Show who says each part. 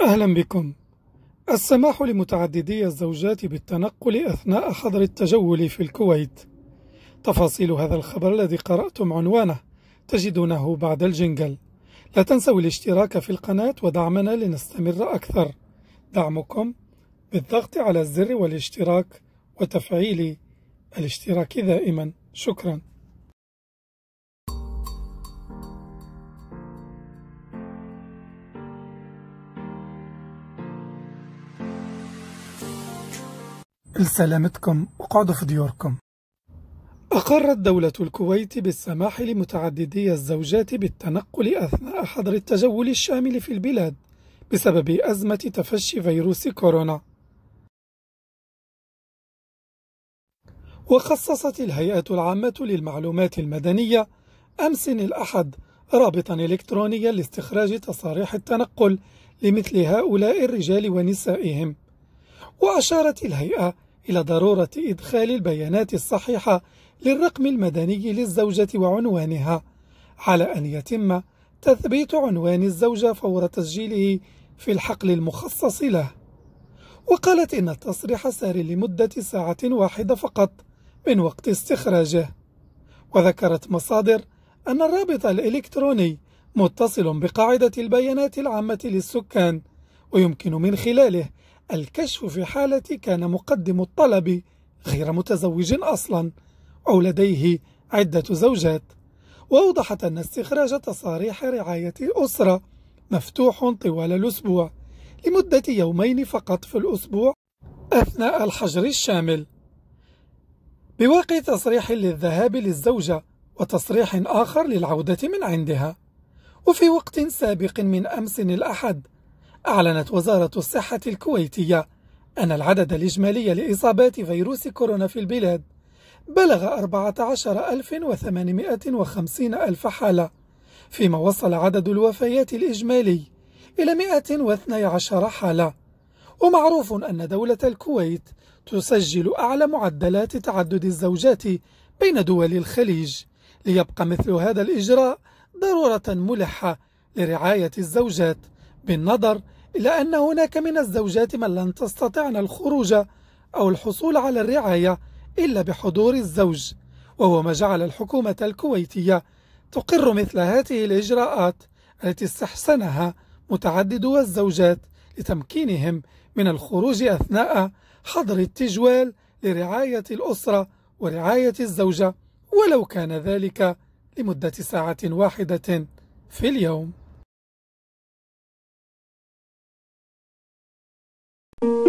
Speaker 1: أهلا بكم السماح لمتعددي الزوجات بالتنقل أثناء حظر التجول في الكويت تفاصيل هذا الخبر الذي قرأتم عنوانه تجدونه بعد الجنجل لا تنسوا الاشتراك في القناة ودعمنا لنستمر أكثر دعمكم بالضغط على الزر والاشتراك وتفعيل الاشتراك دائما شكرا لسلامتكم وقعدوا في ديوركم أقرت دولة الكويت بالسماح لمتعددي الزوجات بالتنقل أثناء حظر التجول الشامل في البلاد بسبب أزمة تفشي فيروس كورونا وخصصت الهيئة العامة للمعلومات المدنية أمس الأحد رابطا إلكترونيا لاستخراج تصاريح التنقل لمثل هؤلاء الرجال ونسائهم وأشارت الهيئة إلى ضرورة إدخال البيانات الصحيحة للرقم المدني للزوجة وعنوانها على أن يتم تثبيت عنوان الزوجة فور تسجيله في الحقل المخصص له وقالت إن التصريح سار لمدة ساعة واحدة فقط من وقت استخراجه وذكرت مصادر أن الرابط الإلكتروني متصل بقاعدة البيانات العامة للسكان ويمكن من خلاله الكشف في حالة كان مقدم الطلب غير متزوج أصلا أو لديه عدة زوجات وأوضحت أن استخراج تصاريح رعاية الأسرة مفتوح طوال الأسبوع لمدة يومين فقط في الأسبوع أثناء الحجر الشامل بواقع تصريح للذهاب للزوجة وتصريح آخر للعودة من عندها وفي وقت سابق من أمس الأحد أعلنت وزارة الصحة الكويتية أن العدد الإجمالي لإصابات فيروس كورونا في البلاد بلغ 14850 ألف حالة فيما وصل عدد الوفيات الإجمالي إلى 112 حالة ومعروف أن دولة الكويت تسجل أعلى معدلات تعدد الزوجات بين دول الخليج ليبقى مثل هذا الإجراء ضرورة ملحة لرعاية الزوجات بالنظر إلى أن هناك من الزوجات من لن تستطعن الخروج أو الحصول على الرعاية إلا بحضور الزوج وهو ما جعل الحكومة الكويتية تقر مثل هذه الإجراءات التي استحسنها متعدد الزوجات لتمكينهم من الخروج أثناء حظر التجوال لرعاية الأسرة ورعاية الزوجة ولو كان ذلك لمدة ساعة واحدة في اليوم you